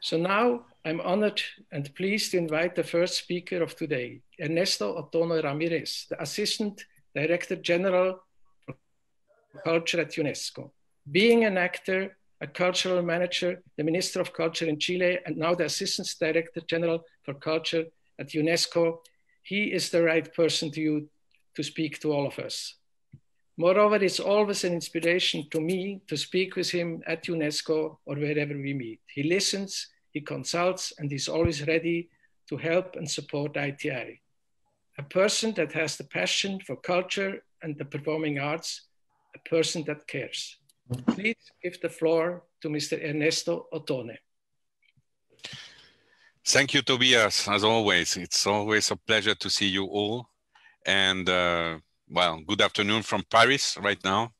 So now I'm honored and pleased to invite the first speaker of today, Ernesto Otono Ramirez, the Assistant Director General for Culture at UNESCO. Being an actor, a cultural manager, the Minister of Culture in Chile, and now the Assistant Director General for Culture at UNESCO, he is the right person to you to speak to all of us. Moreover, it's always an inspiration to me to speak with him at UNESCO or wherever we meet. He listens, he consults, and he's always ready to help and support ITI. A person that has the passion for culture and the performing arts, a person that cares. Please give the floor to Mr. Ernesto Otone. Thank you, Tobias, as always. It's always a pleasure to see you all. And uh, well, good afternoon from Paris right now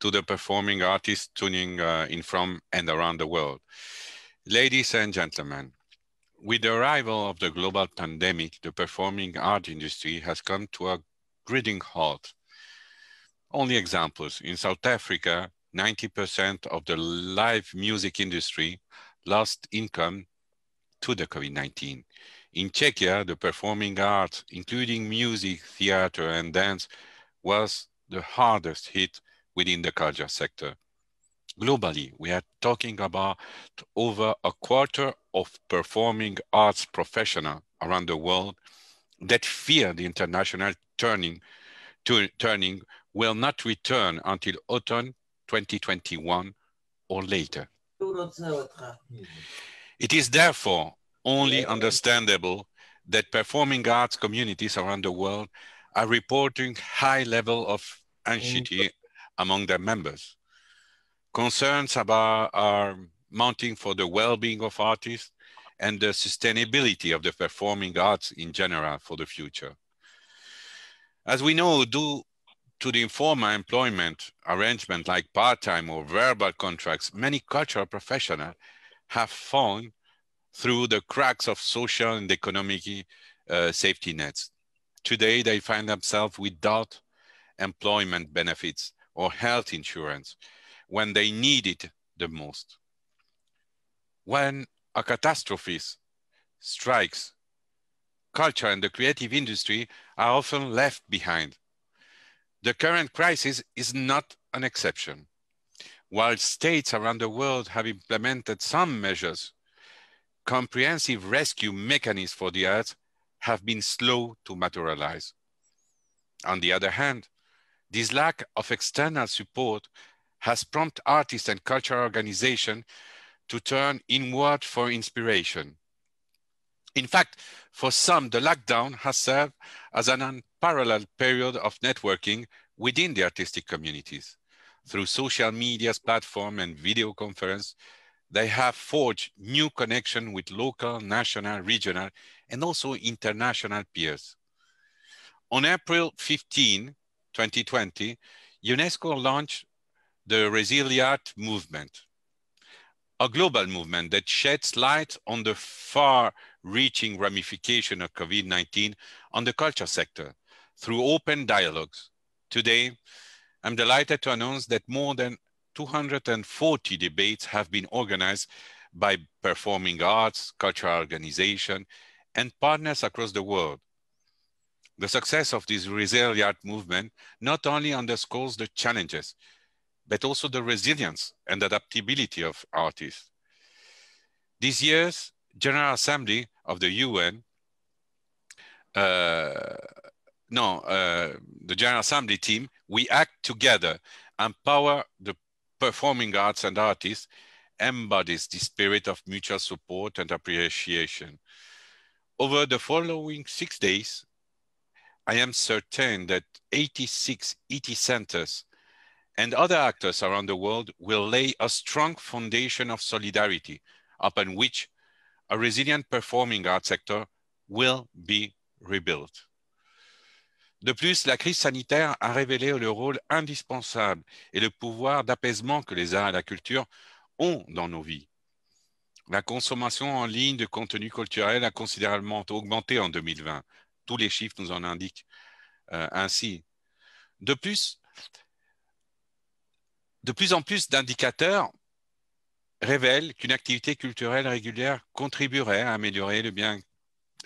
to the performing artists tuning uh, in from and around the world. Ladies and gentlemen, with the arrival of the global pandemic, the performing art industry has come to a grinding halt. Only examples, in South Africa, 90% of the live music industry lost income to the COVID-19. In Czechia, the performing arts, including music, theater, and dance, was the hardest hit within the culture sector. Globally, we are talking about over a quarter of performing arts professionals around the world that fear the international turning, to, turning will not return until autumn 2021 or later. It is therefore only understandable that performing arts communities around the world are reporting high level of anxiety among their members. Concerns about are mounting for the well-being of artists and the sustainability of the performing arts in general for the future. As we know, due to the informal employment arrangement like part-time or verbal contracts, many cultural professionals have fallen through the cracks of social and economic uh, safety nets. Today, they find themselves without employment benefits or health insurance when they need it the most. When a catastrophe strikes, culture and the creative industry are often left behind. The current crisis is not an exception. While states around the world have implemented some measures, comprehensive rescue mechanisms for the arts have been slow to materialize. On the other hand, this lack of external support has prompted artists and cultural organizations to turn inward for inspiration. In fact, for some, the lockdown has served as an unparalleled period of networking within the artistic communities. Through social media's platform and video conference, they have forged new connection with local, national, regional, and also international peers. On April 15, 2020, UNESCO launched the Resilient Movement, a global movement that sheds light on the far-reaching ramification of COVID-19 on the culture sector through open dialogues. Today, I'm delighted to announce that more than 240 debates have been organized by performing arts, cultural organization, and partners across the world. The success of this resilient movement not only underscores the challenges, but also the resilience and adaptability of artists. This year's General Assembly of the UN, uh, no, uh, the General Assembly team, we act together, empower the performing arts and artists embodies the spirit of mutual support and appreciation. Over the following six days, I am certain that 86 ET centers and other actors around the world will lay a strong foundation of solidarity upon which a resilient performing arts sector will be rebuilt. De plus, la crise sanitaire a révélé le rôle indispensable et le pouvoir d'apaisement que les arts et la culture ont dans nos vies. La consommation en ligne de contenu culturel a considérablement augmenté en 2020. Tous les chiffres nous en indiquent euh, ainsi. De plus, de plus en plus d'indicateurs révèlent qu'une activité culturelle régulière contribuerait à améliorer le bien-être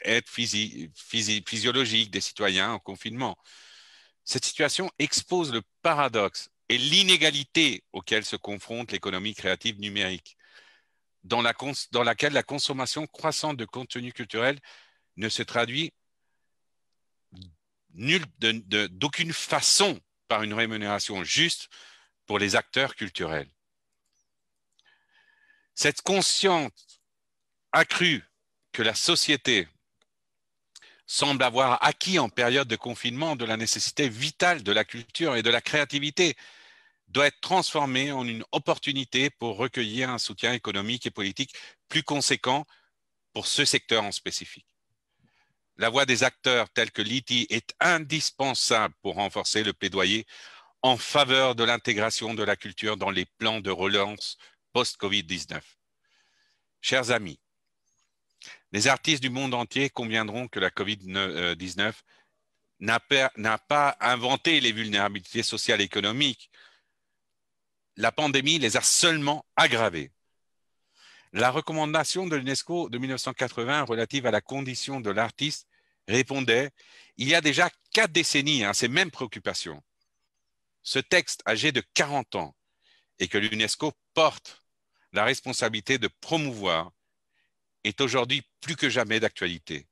être physiologique des citoyens en confinement. Cette situation expose le paradoxe et l'inégalité auxquelles se confronte l'économie créative numérique, dans, la dans laquelle la consommation croissante de contenu culturel ne se traduit d'aucune façon par une rémunération juste pour les acteurs culturels. Cette conscience accrue que la société semble avoir acquis en période de confinement de la nécessité vitale de la culture et de la créativité, doit être transformée en une opportunité pour recueillir un soutien économique et politique plus conséquent pour ce secteur en spécifique. La voix des acteurs tels que l'ITI est indispensable pour renforcer le plaidoyer en faveur de l'intégration de la culture dans les plans de relance post-COVID-19. Chers amis, les artistes du monde entier conviendront que la COVID-19 euh, n'a pas inventé les vulnérabilités sociales et économiques. La pandémie les a seulement aggravées. La recommandation de l'UNESCO de 1980 relative à la condition de l'artiste répondait il y a déjà quatre décennies à hein, ces mêmes préoccupations. Ce texte âgé de 40 ans et que l'UNESCO porte la responsabilité de promouvoir est aujourd'hui plus que jamais d'actualité,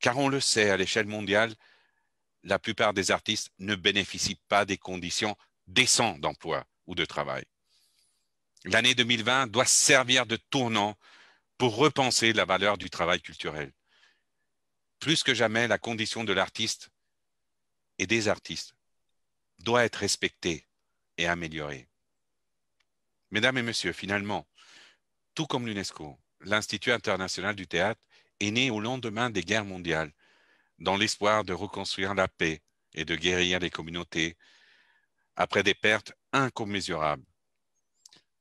car on le sait, à l'échelle mondiale, la plupart des artistes ne bénéficient pas des conditions décentes d'emploi ou de travail. L'année 2020 doit servir de tournant pour repenser la valeur du travail culturel. Plus que jamais, la condition de l'artiste et des artistes doit être respectée et améliorée. Mesdames et messieurs, finalement, tout comme l'UNESCO, l'Institut international du théâtre est né au lendemain des guerres mondiales, dans l'espoir de reconstruire la paix et de guérir les communautés après des pertes incommensurables.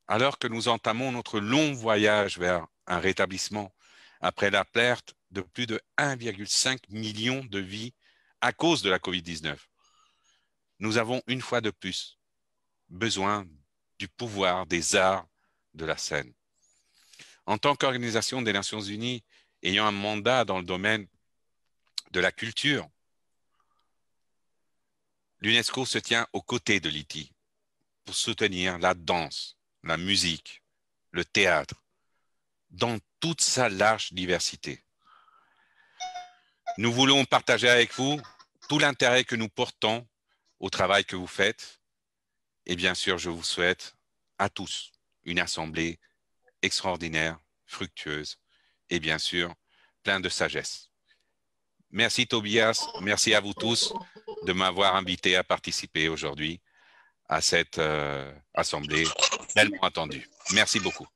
Alors que nous entamons notre long voyage vers un rétablissement après la perte de plus de 1,5 million de vies à cause de la COVID-19, nous avons une fois de plus besoin du pouvoir des arts de la scène en tant qu'organisation des Nations Unies ayant un mandat dans le domaine de la culture, l'UNESCO se tient aux côtés de l'ITI pour soutenir la danse, la musique, le théâtre, dans toute sa large diversité. Nous voulons partager avec vous tout l'intérêt que nous portons au travail que vous faites. Et bien sûr, je vous souhaite à tous une assemblée extraordinaire, fructueuse et bien sûr plein de sagesse. Merci Tobias, merci à vous tous de m'avoir invité à participer aujourd'hui à cette euh, assemblée tellement attendue. Merci beaucoup.